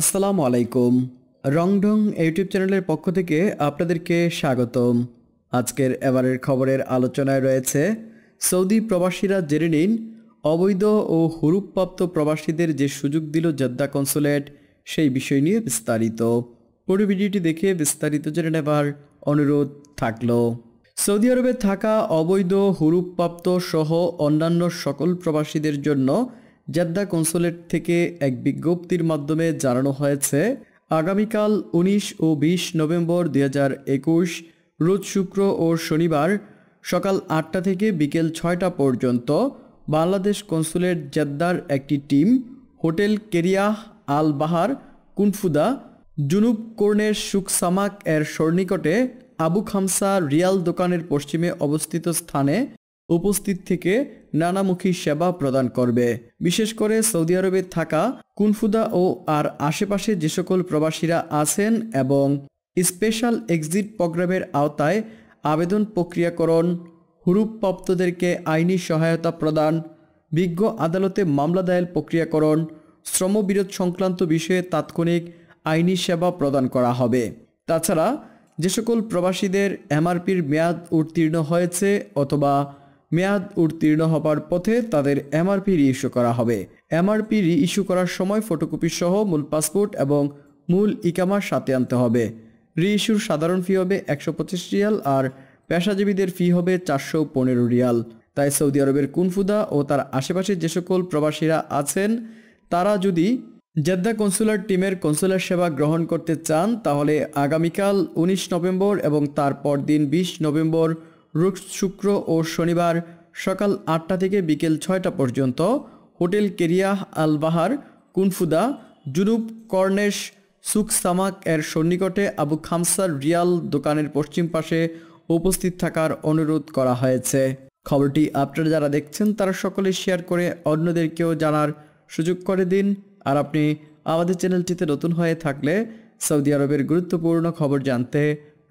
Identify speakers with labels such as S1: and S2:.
S1: আসসালামু আলাইকুম রংডং ইউটিউব চ্যানেলের পক্ষ থেকে আপনাদেরকে স্বাগতম আজকের এবারের খবরের আলোচনায় রয়েছে সৌদি প্রবাসীরা জেনে নিন অবৈধ ও হুরুপপ্রাপ্ত প্রবাসীদের যে সুযোগ দিল জেদ্দা কনসুলেট সেই বিষয় নিয়ে বিস্তারিত পুরো ভিডিওটি দেখে বিস্তারিত জেনে নেবার অনুরোধ থাকল সৌদি আরবে থাকা অবৈধ হুরুপপ্রাপ্ত সহ অন্যান্য সকল প্রবাসীদের জন্য জেদ্দা কনসুলেট থেকে এক বিজ্ঞপ্তির মাধ্যমে জানানো হয়েছে আগামীকাল ১৯ ও বিশ নভেম্বর দুই রোজ শুক্র ও শনিবার সকাল আটটা থেকে বিকেল ছয়টা পর্যন্ত বাংলাদেশ কনসুলেট জেদ্দার একটি টিম হোটেল কেরিয়াহ আল বাহার কুনফুদা জুনুব কর্ণের সুকসামাক এর সর্নিকটে আবু খামসা রিয়াল দোকানের পশ্চিমে অবস্থিত স্থানে উপস্থিত থেকে নানামুখী সেবা প্রদান করবে বিশেষ করে সৌদি আরবে থাকা কুনফুদা ও আর আশেপাশে যে সকল প্রবাসীরা আছেন এবং স্পেশাল এক্সিট প্রোগ্রামের আওতায় আবেদন প্রক্রিয়াকরণ হুরুপ্রাপ্তদেরকে আইনি সহায়তা প্রদান বিজ্ঞ আদালতে মামলা দায়ের প্রক্রিয়াকরণ শ্রমবিরোধ সংক্রান্ত বিষয়ে তাৎক্ষণিক আইনি সেবা প্রদান করা হবে তাছাড়া যে সকল প্রবাসীদের এমআরপির মেয়াদ উত্তীর্ণ হয়েছে অথবা মেয়াদ উত্তীর্ণ হবার পথে তাদের এমআরপি রি ইস্যু করা হবে এমআরপি রি ইস্যু করার সময় ফটোকপি সহ মূল পাসপোর্ট এবং মূল ইকামার সাথে আনতে হবে রি ইস্যুর সাধারণ ফি হবে একশো পঁচিশ রিয়াল আর পেশাজীবীদের ফি হবে চারশো পনেরো রিয়াল তাই সৌদি আরবের কুনফুদা ও তার আশেপাশে যে সকল প্রবাসীরা আছেন তারা যদি জেদ্দা কনসুলার টিমের কনসুলার সেবা গ্রহণ করতে চান তাহলে আগামীকাল উনিশ নভেম্বর এবং তারপর দিন বিশ নভেম্বর শুক্র ও শনিবার সকাল আটটা থেকে বিকেল ছয়টা পর্যন্ত হোটেল কেরিয়াহ আলবাহার কুনফুদা জুনুব কর্নেশ সুকসামাক এর সন্নিকটে আবু খামসার রিয়াল দোকানের পশ্চিম পাশে উপস্থিত থাকার অনুরোধ করা হয়েছে খবরটি আপনারা যারা দেখছেন তারা সকলে শেয়ার করে অন্যদেরকেও জানার সুযোগ করে দিন আর আপনি আমাদের চ্যানেলটিতে নতুন হয়ে থাকলে সৌদি আরবের গুরুত্বপূর্ণ খবর জানতে